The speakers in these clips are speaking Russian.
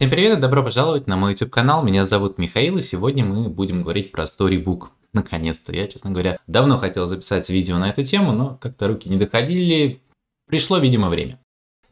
Всем привет и добро пожаловать на мой YouTube канал. Меня зовут Михаил, и сегодня мы будем говорить про Storybook. Наконец-то, я, честно говоря, давно хотел записать видео на эту тему, но как-то руки не доходили. Пришло, видимо, время.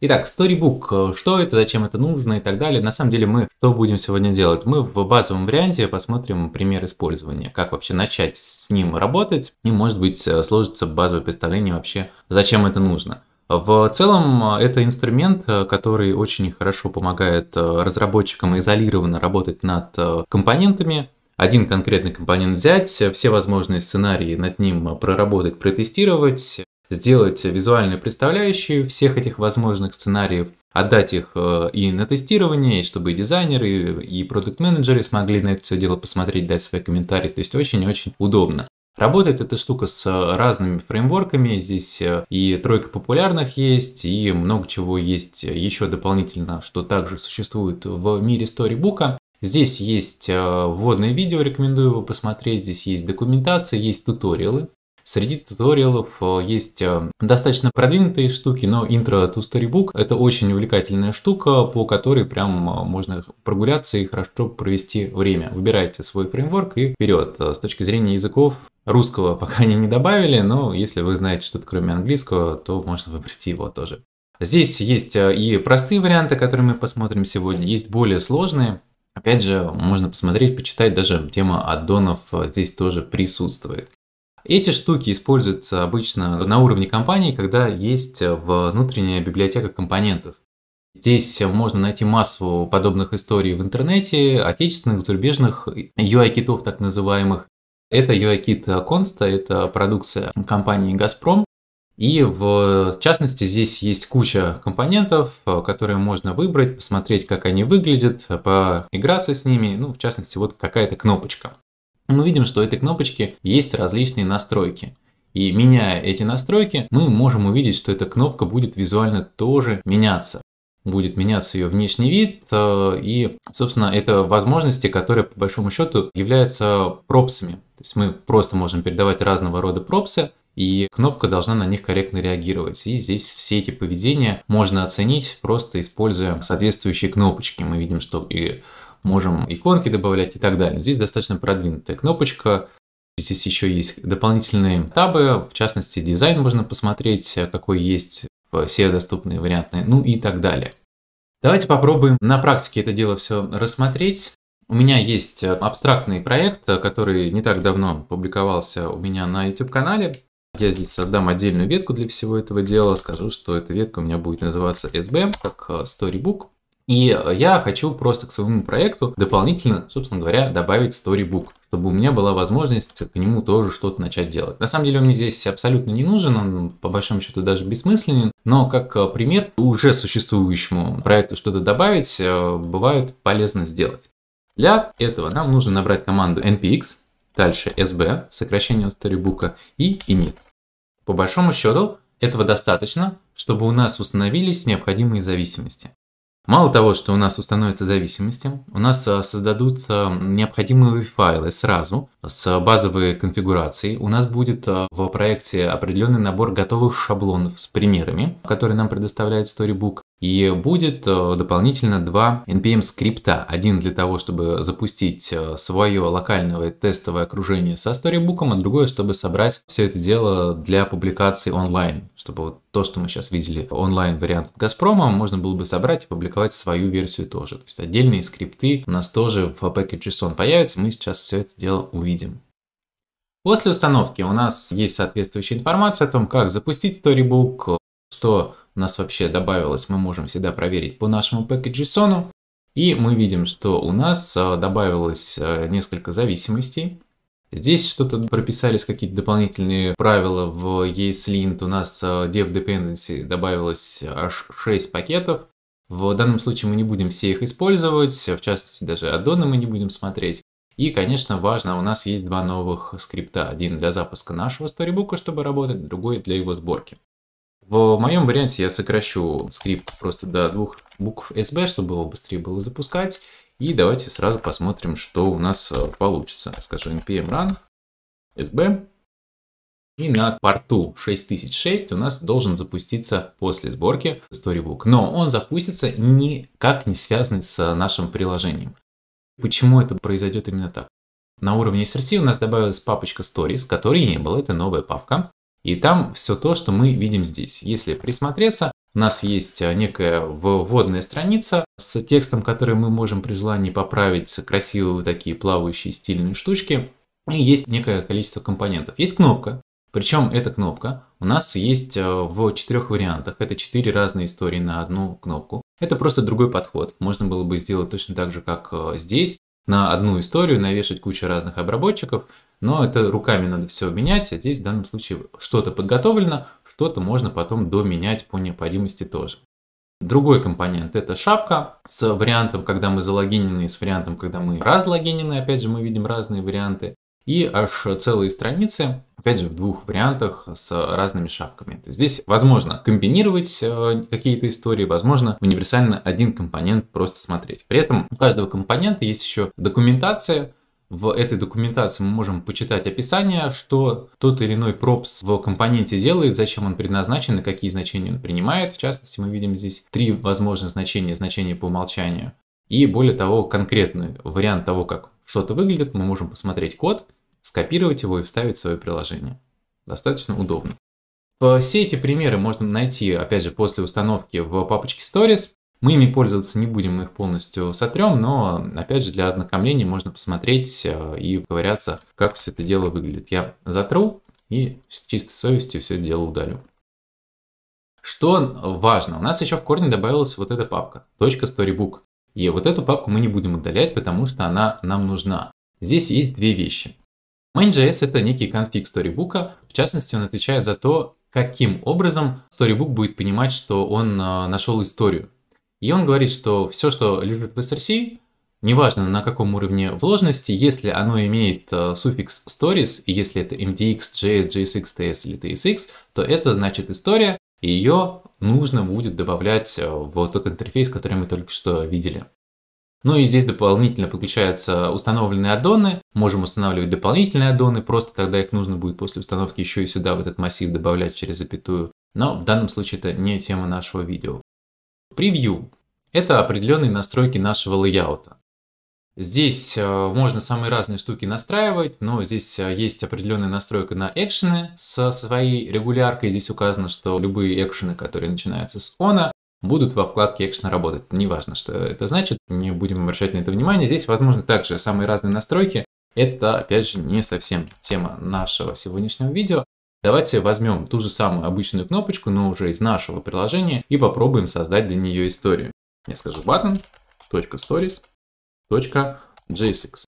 Итак, Storybook, э, что это, зачем это нужно и так далее. На самом деле мы что будем сегодня делать? Мы в базовом варианте посмотрим пример использования, как вообще начать с ним работать и может быть э, сложится базовое представление вообще, зачем это нужно. В целом, э, это инструмент, э, который очень хорошо помогает э, разработчикам изолированно работать над компонентами, один конкретный компонент взять, все возможные сценарии над ним проработать, протестировать, сделать визуальные представляющие всех этих возможных сценариев, отдать их и на тестирование, и чтобы и дизайнеры, и продукт-менеджеры смогли на это все дело посмотреть, дать свои комментарии. То есть очень-очень удобно. Работает эта штука с э, разными фреймворками, здесь э, и тройка популярных есть, и много чего есть э, еще дополнительно, что также существует в мире сторибука. Здесь есть вводное видео, рекомендую его посмотреть, здесь есть документация, есть туториалы. Среди туториалов э, есть э, достаточно продвинутые штуки, но Intro to Storybook это очень увлекательная штука, по которой прям э, можно прогуляться и хорошо провести время. Выбирайте свой фреймворк и вперед. С точки зрения языков русского пока они не добавили, но если вы знаете что-то кроме английского, то можно выбрать его тоже. Здесь есть и простые варианты, которые мы посмотрим сегодня, есть более сложные. Опять же, можно посмотреть, почитать, даже тема аддонов здесь тоже присутствует. Эти штуки используются обычно на уровне компании, когда есть внутренняя библиотека компонентов. Здесь можно найти массу подобных историй в интернете, отечественных, зарубежных, UI-китов так называемых. Это UI-кит Consta, это продукция компании «Газпром». И в частности здесь есть куча компонентов, которые можно выбрать, посмотреть, как они выглядят, поиграться с ними. Ну, в частности, вот какая-то кнопочка мы видим, что у этой кнопочки есть различные настройки. И меняя эти настройки, мы можем увидеть, что эта кнопка будет визуально тоже меняться. Будет меняться ее внешний вид, э, и, собственно, это возможности, которые, по большому счету, являются пропсами. То есть мы просто можем передавать разного рода пропсы, и кнопка должна на них корректно реагировать. И здесь все эти поведения можно оценить, просто используя соответствующие кнопочки. Мы видим, что и можем иконки добавлять и так далее. Здесь достаточно продвинутая кнопочка. Здесь еще есть дополнительные табы, в частности дизайн можно посмотреть, э, какой есть э, все доступные варианты, ну и так далее. Давайте попробуем на практике это дело все рассмотреть. У меня есть э, абстрактный проект, который не так давно публиковался у меня на YouTube-канале. Я здесь создам отдельную ветку для всего этого дела, скажу, что эта ветка у меня будет называться SB, как Storybook. И э, я хочу просто к своему проекту дополнительно, собственно говоря, добавить Storybook чтобы у меня была возможность к нему тоже что-то начать делать. На самом деле он мне здесь абсолютно не нужен, он по большому счету даже бессмысленен, но как э, пример уже существующему проекту что-то добавить э, бывает полезно сделать. Для этого нам нужно набрать команду npx, дальше sb, сокращение storybook и init. По большому счету этого достаточно, чтобы у нас установились необходимые зависимости. Мало того, что у нас установятся зависимости, у нас а, создадутся необходимые файлы сразу с базовой конфигурацией. У нас будет а, в проекте определенный набор готовых шаблонов с примерами, которые нам предоставляет Storybook. И будет э, дополнительно два NPM скрипта. Один для того, чтобы запустить э, свое локальное тестовое окружение со Storybook, а другое, чтобы собрать все это дело для публикации онлайн. Чтобы вот то, что мы сейчас видели онлайн-вариант Газпрома, можно было бы собрать и публиковать свою версию тоже. То есть отдельные скрипты у нас тоже в Package.json появятся, мы сейчас все это дело увидим. После установки у нас есть соответствующая информация о том, как запустить Storybook, что у нас вообще добавилось, мы можем всегда проверить по нашему package.json. И мы видим, что у нас а, добавилось а, несколько зависимостей. Здесь что-то прописались какие-то дополнительные правила в ESLint. У нас а, dev dependency добавилось аж 6 пакетов. В данном случае мы не будем все их использовать, в частности даже аддоны мы не будем смотреть. И, конечно, важно, у нас есть два новых скрипта. Один для запуска нашего Storybook, чтобы работать, другой для его сборки. В моем варианте я сокращу скрипт просто до двух букв SB, чтобы было быстрее было запускать. И давайте сразу посмотрим, что у нас э, получится. Скажу npm run sb. И на порту 6006 у нас должен запуститься после сборки Storybook. Но он запустится никак не связанный с нашим приложением. Почему это произойдет именно так? На уровне SRC у нас добавилась папочка Stories, которой не было, это новая папка. И там все то, что мы видим здесь. Если присмотреться, у нас есть э, некая вводная страница с текстом, который мы можем при желании поправить, красивые такие плавающие стильные штучки. И есть некое количество компонентов. Есть кнопка, причем эта кнопка у нас есть э, в четырех вариантах. Это четыре разные истории на одну кнопку. Это просто другой подход. Можно было бы сделать точно так же, как э, здесь на одну историю навешать кучу разных обработчиков, но это руками надо все менять, а здесь в данном случае что-то подготовлено, что-то можно потом доменять по необходимости тоже. Другой компонент это шапка с вариантом, когда мы залогинены, и с вариантом, когда мы разлогинены. Опять же, мы видим разные варианты и аж целые страницы, опять же, в двух вариантах с разными шапками. здесь возможно комбинировать э, какие-то истории, возможно универсально один компонент просто смотреть. При этом у каждого компонента есть еще документация, в этой документации мы можем почитать описание, что тот или иной пропс в компоненте делает, зачем он предназначен и какие значения он принимает. В частности, мы видим здесь три возможных значения, значения по умолчанию. И более того, конкретный вариант того, как что-то выглядит, мы можем посмотреть код, скопировать его и вставить в свое приложение. Достаточно удобно. Все эти примеры можно найти, опять же, после установки в папочке Stories. Мы ими пользоваться не будем, мы их полностью сотрем, но, опять же, для ознакомления можно посмотреть э, и поковыряться, как все это дело выглядит. Я затру и с чистой совестью все это дело удалю. Что важно, у нас еще в корне добавилась вот эта папка, точка .storybook. И вот эту папку мы не будем удалять, потому что она нам нужна. Здесь есть две вещи. Main.js это некий конфиг сторибука, в частности он отвечает за то, каким образом сторибук будет понимать, что он э, нашел историю. И он говорит, что все, что лежит в SRC, неважно на каком уровне вложенности, если оно имеет э, суффикс stories, и если это MDX, JS, JSX, TS или TSX, то это значит история, и ее нужно будет добавлять э, в тот интерфейс, который мы только что видели. Ну и здесь дополнительно подключаются установленные аддоны. Можем устанавливать дополнительные аддоны, просто тогда их нужно будет после установки еще и сюда в этот массив добавлять через запятую. Но в данном случае это не тема нашего видео. Превью. Это определенные настройки нашего лейаута. Здесь э, можно самые разные штуки настраивать, но здесь э, есть определенная настройка на экшены со своей регуляркой. Здесь указано, что любые экшены, которые начинаются с она, будут во вкладке экшена работать. Неважно, что это значит, не будем обращать на это внимание. Здесь, возможно, также самые разные настройки. Это, опять же, не совсем тема нашего сегодняшнего видео. Давайте возьмем ту же самую обычную кнопочку, но уже из нашего приложения, и попробуем создать для нее историю. Я скажу button.stories. .jsx.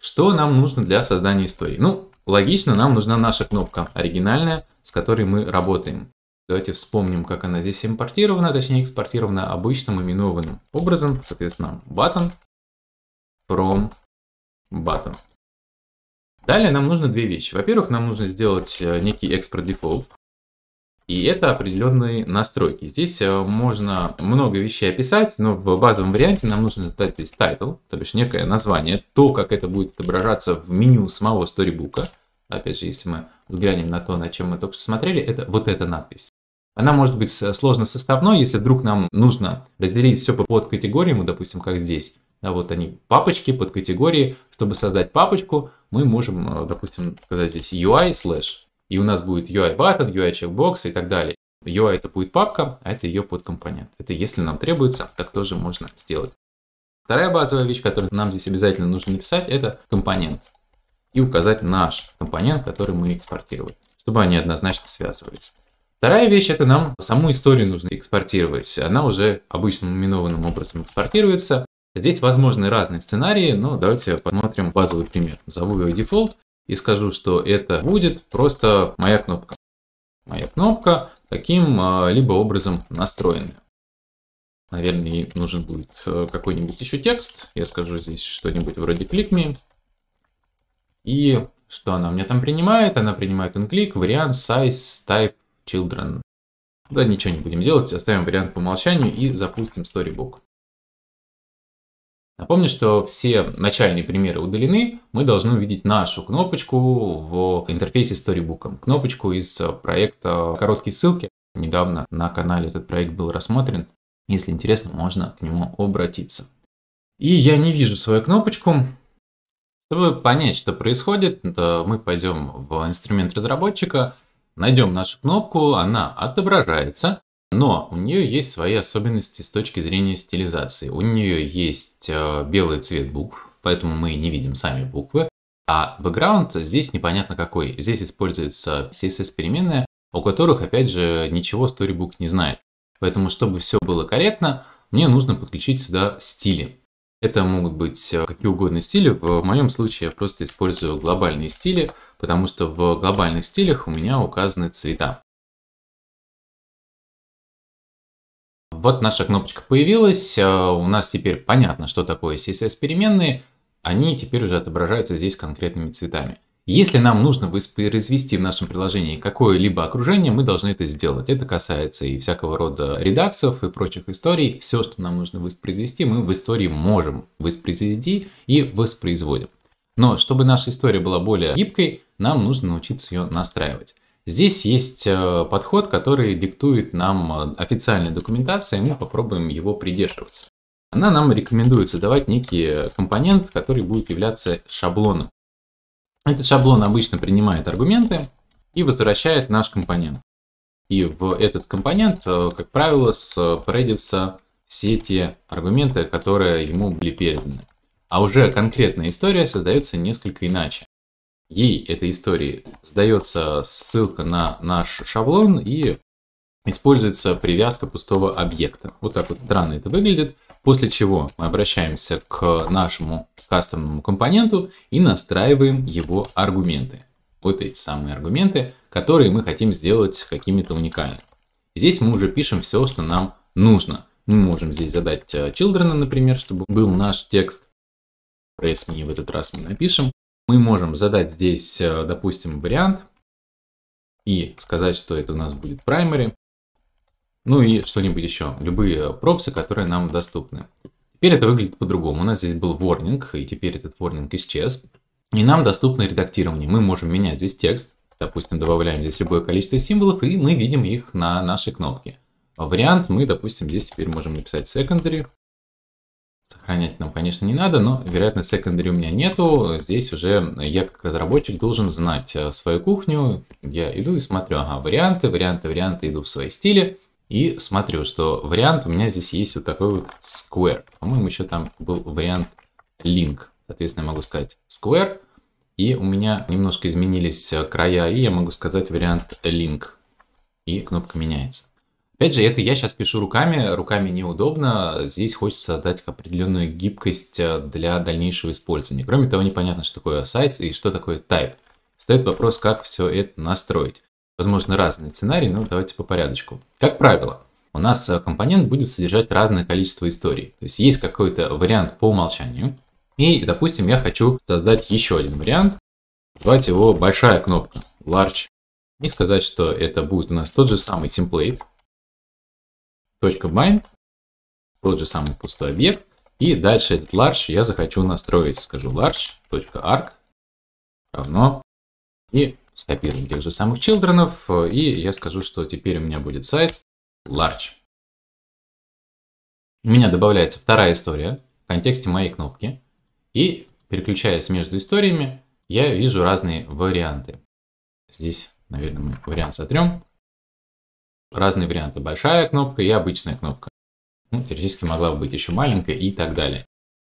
Что нам нужно для создания истории? Ну, логично, нам нужна наша кнопка оригинальная, с которой мы работаем. Давайте вспомним, как она здесь импортирована, точнее экспортирована обычным именованным образом. Соответственно, button from button. Далее нам нужно две вещи. Во-первых, нам нужно сделать э, некий экспорт дефолт. И это определенные настройки. Здесь э, можно много вещей описать, но в базовом варианте нам нужно задать здесь тайтл, то бишь некое название, то, как это будет отображаться в меню самого сторибука. Опять же, если мы взглянем на то, на чем мы только что смотрели, это вот эта надпись. Она может быть сложно составной, если вдруг нам нужно разделить все под категориями, допустим, как здесь. А вот они папочки под категории. Чтобы создать папочку, мы можем, э, допустим, сказать здесь UI слэш и у нас будет UI button, UI checkbox и так далее. UI это будет папка, а это ее подкомпонент. Это если нам требуется, так тоже можно сделать. Вторая базовая вещь, которую нам здесь обязательно нужно написать, это компонент. И указать наш компонент, который мы экспортировали, чтобы они однозначно связывались. Вторая вещь, это нам саму историю нужно экспортировать. Она уже обычным именованным образом экспортируется. Здесь возможны разные сценарии, но давайте посмотрим базовый пример. Зову его дефолт и скажу, что это будет просто моя кнопка. Моя кнопка каким-либо а, образом настроенная. Наверное, ей нужен будет э, какой-нибудь еще текст. Я скажу здесь что-нибудь вроде click me. И что она мне там принимает? Она принимает onClick, вариант size, type, children. Да, ничего не будем делать, оставим вариант по умолчанию и запустим Storybook. Напомню, что все начальные примеры удалены, мы должны увидеть нашу кнопочку в интерфейсе Storybook, кнопочку из проекта «Короткие ссылки». Недавно на канале этот проект был рассмотрен. Если интересно, можно к нему обратиться. И я не вижу свою кнопочку. Чтобы понять, что происходит, мы пойдем в инструмент разработчика, найдем нашу кнопку, она отображается. Но у нее есть свои особенности с точки зрения стилизации. У нее есть э, белый цвет букв, поэтому мы не видим сами буквы. А бэкграунд здесь непонятно какой. Здесь используется CSS-переменная, у которых, опять же, ничего Storybook не знает. Поэтому, чтобы все было корректно, мне нужно подключить сюда стили. Это могут быть э, какие угодно стили. В моем случае я просто использую глобальные стили, потому что в глобальных стилях у меня указаны цвета. Вот наша кнопочка появилась, а, у нас теперь понятно, что такое CSS-переменные, они теперь уже отображаются здесь конкретными цветами. Если нам нужно воспроизвести в нашем приложении какое-либо окружение, мы должны это сделать. Это касается и всякого рода редаксов и прочих историй. Все, что нам нужно воспроизвести, мы в истории можем воспроизвести и воспроизводим. Но чтобы наша история была более гибкой, нам нужно научиться ее настраивать. Здесь есть э, подход, который диктует нам э, официальная документация, и мы попробуем его придерживаться. Она нам рекомендует создавать некий э, компонент, который будет являться шаблоном. Этот шаблон обычно принимает аргументы и возвращает наш компонент. И в этот компонент, как правило, спредятся все те аргументы, которые ему были переданы. А уже конкретная история создается несколько иначе ей этой истории сдается ссылка на наш шаблон и используется привязка пустого объекта. Вот так вот странно это выглядит. После чего мы обращаемся к нашему кастомному компоненту и настраиваем его аргументы. Вот эти самые аргументы, которые мы хотим сделать какими-то уникальными. Здесь мы уже пишем все, что нам нужно. Мы можем здесь задать э, children, например, чтобы был наш текст. Press me в этот раз мы напишем. Мы можем задать здесь, э, допустим, вариант и сказать, что это у нас будет primary. Ну и что-нибудь еще. Любые э, пропсы, которые нам доступны. Теперь это выглядит по-другому. У нас здесь был warning, и теперь этот warning исчез. И нам доступно редактирование. Мы можем менять здесь текст. Допустим, добавляем здесь любое количество символов, и мы видим их на нашей кнопке. Вариант мы, допустим, здесь теперь можем написать secondary. Сохранять нам, конечно, не надо, но, вероятно, секондари у меня нету. Здесь уже я, как разработчик, должен знать э, свою кухню. Я иду и смотрю, ага, варианты, варианты, варианты, иду в свои стили. И смотрю, что вариант у меня здесь есть вот такой вот square. По-моему, еще там был вариант link. Соответственно, я могу сказать square. И у меня немножко изменились э, края, и я могу сказать вариант link. И кнопка меняется. Опять же, это я сейчас пишу руками, руками неудобно, здесь хочется дать определенную гибкость э, для дальнейшего использования. Кроме того, непонятно, что такое size и что такое type. Встает вопрос, как все это настроить. Возможно, разные сценарии, но давайте по порядочку. Как правило, у нас э, компонент будет содержать разное количество историй. То есть есть какой-то вариант по умолчанию. И, допустим, я хочу создать еще один вариант, назвать его большая кнопка, large. И сказать, что это будет у нас тот же самый темплейт, .bind, тот же самый пустой объект. И дальше этот large я захочу настроить. Скажу large.arc равно. И скопируем тех же самых children. И я скажу, что теперь у меня будет size large. У меня добавляется вторая история в контексте моей кнопки. И переключаясь между историями, я вижу разные варианты. Здесь, наверное, мы вариант сотрем разные варианты. Большая кнопка и обычная кнопка. Ну, теоретически могла бы быть еще маленькая и так далее.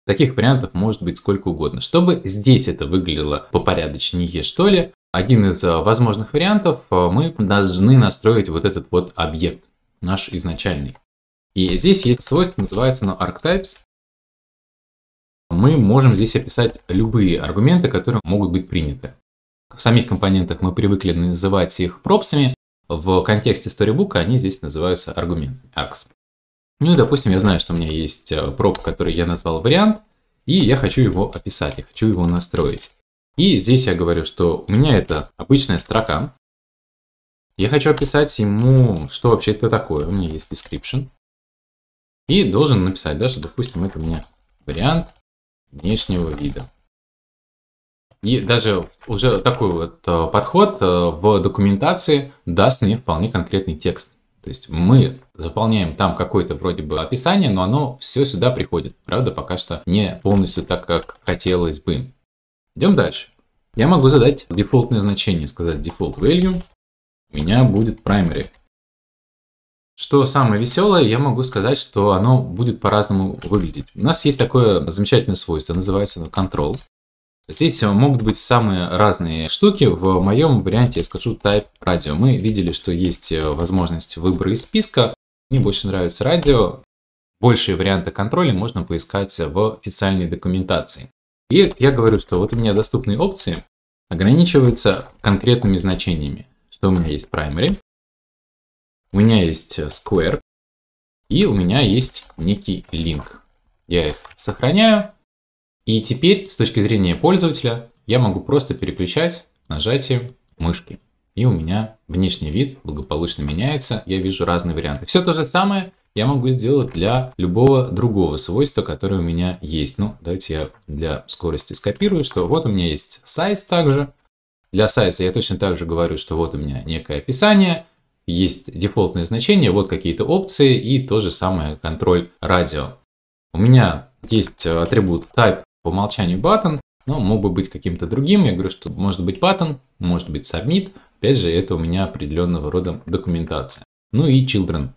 Таких вариантов может быть сколько угодно. Чтобы здесь это выглядело попорядочнее, что ли, один из э, возможных вариантов э, мы должны настроить вот этот вот объект, наш изначальный. И здесь есть свойство, называется оно archetypes. Мы можем здесь описать любые аргументы, которые могут быть приняты. В самих компонентах мы привыкли называть их пропсами, в контексте сторибука они здесь называются аргументами, аркс. Ну и, допустим, я знаю, что у меня есть э, проб, который я назвал вариант, и я хочу его описать, я хочу его настроить. И здесь я говорю, что у меня это обычная строка. Я хочу описать ему, что вообще это такое. У меня есть description. И должен написать, да, что, допустим, это у меня вариант внешнего вида. И даже уже такой вот э, подход э, в документации даст мне вполне конкретный текст. То есть мы заполняем там какое-то вроде бы описание, но оно все сюда приходит. Правда, пока что не полностью так, как хотелось бы. Идем дальше. Я могу задать дефолтное значение, сказать default value. У меня будет primary. Что самое веселое, я могу сказать, что оно будет по-разному выглядеть. У нас есть такое замечательное свойство, называется оно control. Здесь могут быть самые разные штуки. В моем варианте я скажу Type Radio. Мы видели, что есть э, возможность выбора из списка. Мне больше нравится радио. Большие варианты контроля можно поискать в официальной документации. И я говорю, что вот у меня доступные опции ограничиваются конкретными значениями. Что у меня есть primary, у меня есть э, square и у меня есть некий link. Я их сохраняю, и теперь, с точки зрения пользователя, я могу просто переключать нажатием мышки. И у меня внешний вид благополучно меняется, я вижу разные варианты. Все то же самое я могу сделать для любого другого свойства, которое у меня есть. Ну, давайте я для скорости скопирую, что вот у меня есть size также. Для size я точно также говорю, что вот у меня некое описание, есть дефолтные значения, вот какие-то опции и то же самое контроль радио. У меня есть э, атрибут type по умолчанию button, но мог бы быть каким-то другим. Я говорю, что может быть button, может быть submit. Опять же, это у меня определенного рода документация. Ну и children.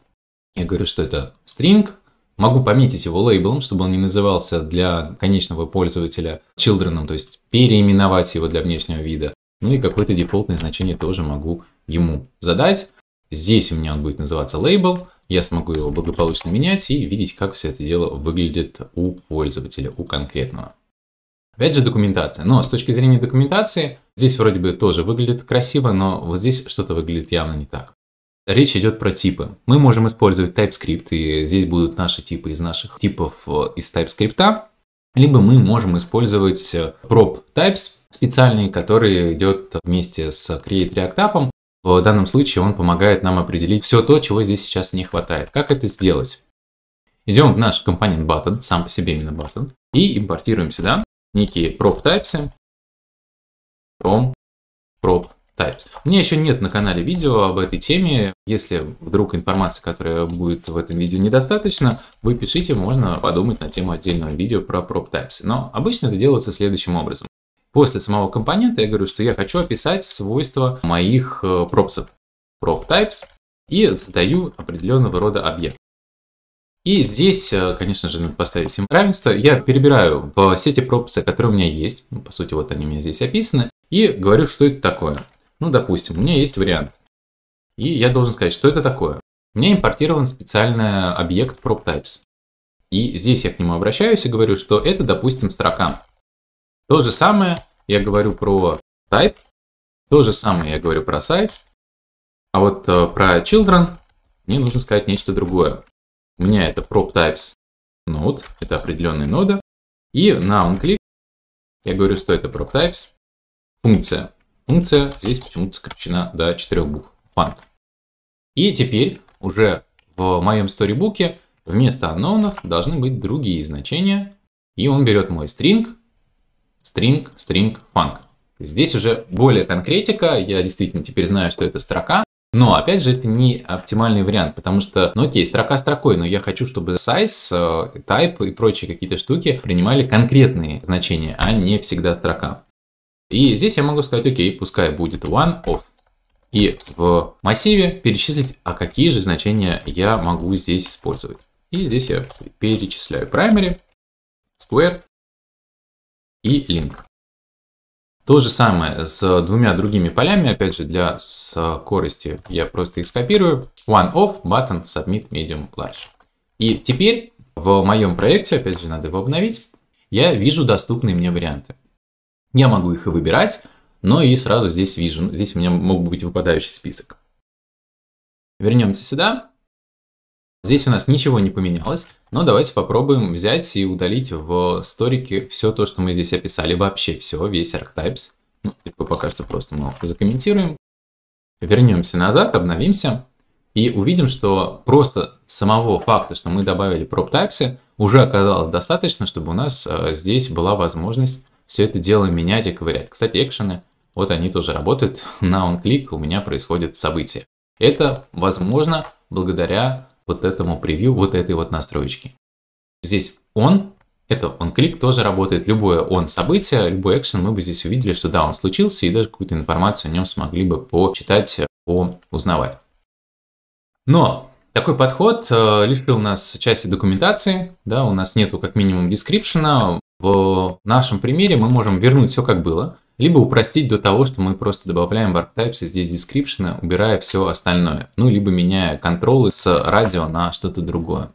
Я говорю, что это string. Могу пометить его лейблом, чтобы он не назывался для конечного пользователя children, то есть переименовать его для внешнего вида. Ну и какое-то дефолтное значение тоже могу ему задать. Здесь у меня он будет называться лейбл, я смогу его благополучно менять и видеть, как все это дело выглядит у пользователя, у конкретного. Опять же документация. Но с точки зрения документации, здесь вроде бы тоже выглядит красиво, но вот здесь что-то выглядит явно не так. Речь идет про типы. Мы можем использовать TypeScript, и здесь будут наши типы из наших типов э, из TypeScript. Либо мы можем использовать prop э, types, специальный, который идет вместе с create react app. В данном случае он помогает нам определить все то, чего здесь сейчас не хватает. Как это сделать? Идем в наш компонент button, сам по себе именно button, и импортируем сюда некие prop types. From prop types. У меня еще нет на канале видео об этой теме. Если вдруг информации, которая будет в этом видео недостаточно, вы пишите, можно подумать на тему отдельного видео про prop types. Но обычно это делается следующим образом. После самого компонента я говорю, что я хочу описать свойства моих э, пропсов, prop types, и задаю определенного рода объект. И здесь, э, конечно же, надо поставить им равенство. Я перебираю в сети пропуска, которые у меня есть. Ну, по сути, вот они у меня здесь описаны. И говорю, что это такое. Ну, допустим, у меня есть вариант. И я должен сказать, что это такое. У меня импортирован специальный объект PropTypes. И здесь я к нему обращаюсь и говорю, что это, допустим, строка. То же самое я говорю про type, то же самое я говорю про size, а вот э, про children мне нужно сказать нечто другое. У меня это prop types node, это определенная нода. И на onClick я говорю, что это prop types функция. Функция здесь почему-то сокращена до 4 букв. fun И теперь уже в моем сторибуке вместо unknown'ов должны быть другие значения. И он берет мой string, string, string, funk. Здесь уже более конкретика, я действительно теперь знаю, что это строка, но, опять же, это не оптимальный вариант, потому что, ну окей, строка строкой, но я хочу, чтобы size, э, type и прочие какие-то штуки принимали конкретные значения, а не всегда строка. И здесь я могу сказать, окей, пускай будет one of. И в массиве перечислить, а какие же значения я могу здесь использовать. И здесь я перечисляю primary, square и link. То же самое с двумя другими полями, опять же, для скорости я просто их скопирую. One off, button, submit, medium, large. И теперь в моем проекте, опять же, надо его обновить, я вижу доступные мне варианты. Я могу их и выбирать, но и сразу здесь вижу, здесь у меня мог быть выпадающий список. Вернемся сюда. Здесь у нас ничего не поменялось, но давайте попробуем взять и удалить в сторике все то, что мы здесь описали, вообще все, весь archetypes. Ну, пока что просто мы закомментируем. Вернемся назад, обновимся и увидим, что просто самого факта, что мы добавили prop уже оказалось достаточно, чтобы у нас э, здесь была возможность все это дело менять и ковырять. Кстати, экшены, вот они тоже работают. На он клик у меня происходит событие. Это возможно благодаря вот этому превью вот этой вот настроечки. Здесь он, это он клик тоже работает, любое он событие, любой экшен, мы бы здесь увидели, что да, он случился, и даже какую-то информацию о нем смогли бы почитать, по узнавать. Но такой подход э, лишил нас части документации, да, у нас нету как минимум дескрипшена. В нашем примере мы можем вернуть все как было, либо упростить до того, что мы просто добавляем WorkTypes здесь description, убирая все остальное. Ну, либо меняя контролы с радио на что-то другое.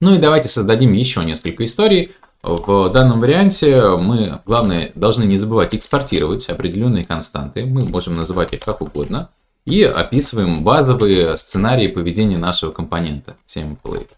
Ну и давайте создадим еще несколько историй. В данном варианте мы, главное, должны не забывать экспортировать определенные константы. Мы можем называть их как угодно. И описываем базовые сценарии поведения нашего компонента template.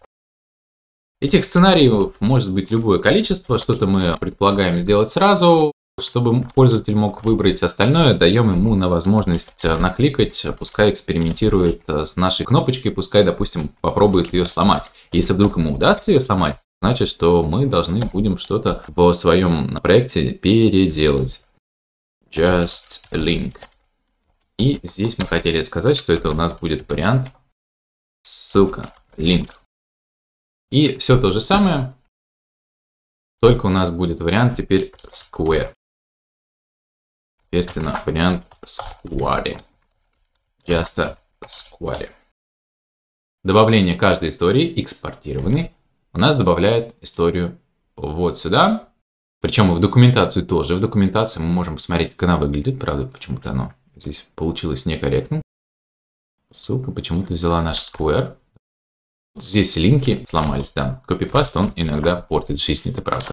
Этих сценариев может быть любое количество, что-то мы предполагаем сделать сразу, чтобы пользователь мог выбрать остальное, даем ему на возможность э, накликать, пускай экспериментирует э, с нашей кнопочкой, пускай, допустим, попробует ее сломать. Если вдруг ему удастся ее сломать, значит, что мы должны будем что-то в своем э, проекте переделать. Just link. И здесь мы хотели сказать, что это у нас будет вариант ссылка, link. И все то же самое, только у нас будет вариант теперь square. Естественно, вариант square. Часто square. Добавление каждой истории экспортированной. У нас добавляет историю вот сюда. Причем в документацию тоже. В документации мы можем посмотреть, как она выглядит. Правда, почему-то оно здесь получилось некорректно. Ссылка почему-то взяла наш square. Здесь линки сломались, да. Копипаст, он иногда портит жизнь, это правда.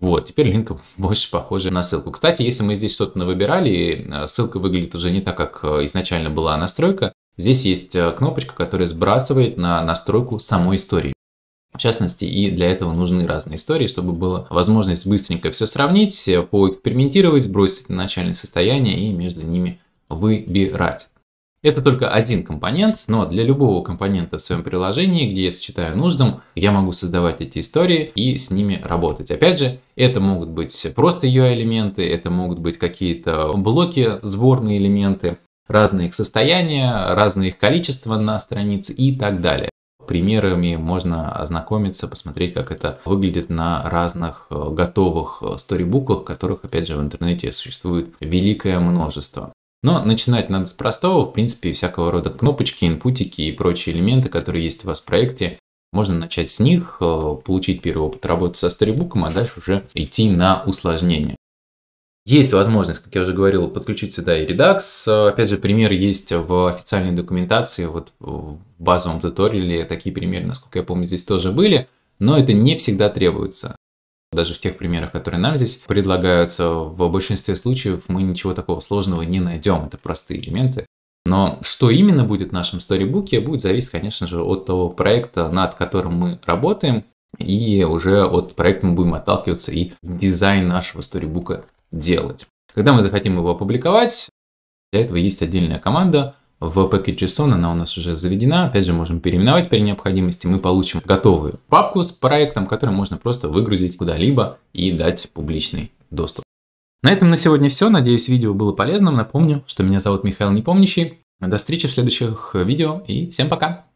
Вот, теперь линка больше похожа на ссылку. Кстати, если мы здесь что-то выбирали, э, ссылка выглядит уже не так, как э, изначально была настройка. Здесь есть э, кнопочка, которая сбрасывает на настройку самой истории. В частности, и для этого нужны разные истории, чтобы была возможность быстренько все сравнить, поэкспериментировать, сбросить на начальное состояние и между ними выбирать. Это только один компонент, но для любого компонента в своем приложении, где я считаю нужным, я могу создавать эти истории и с ними работать. Опять же, это могут быть просто ее элементы, это могут быть какие-то блоки, сборные элементы, разные их состояния, разное их количество на странице и так далее. Примерами можно ознакомиться, посмотреть, как это выглядит на разных э, готовых э, сторибуках, которых, опять же, в интернете существует великое множество. Но начинать надо с простого, в принципе, всякого рода кнопочки, инпутики и прочие элементы, которые есть у вас в проекте. Можно начать с них, э, получить первый опыт работы со сторибуком, а дальше уже идти на усложнение. Есть возможность, как я уже говорил, подключить сюда и Redux. Опять же, пример есть в официальной документации, вот в базовом туториале такие примеры, насколько я помню, здесь тоже были, но это не всегда требуется. Даже в тех примерах, которые нам здесь предлагаются, в большинстве случаев мы ничего такого сложного не найдем. Это простые элементы. Но что именно будет в нашем сторибуке, будет зависеть, конечно же, от того проекта, над которым мы работаем. И уже от проекта мы будем отталкиваться и дизайн нашего сторибука делать. Когда мы захотим его опубликовать, для этого есть отдельная команда, в JSON она у нас уже заведена, опять же, можем переименовать при необходимости, мы получим готовую папку с проектом, который можно просто выгрузить куда-либо и дать публичный доступ. На этом на сегодня все. Надеюсь, видео было полезным. Напомню, что меня зовут Михаил Непомнящий. До встречи в следующих видео и всем пока!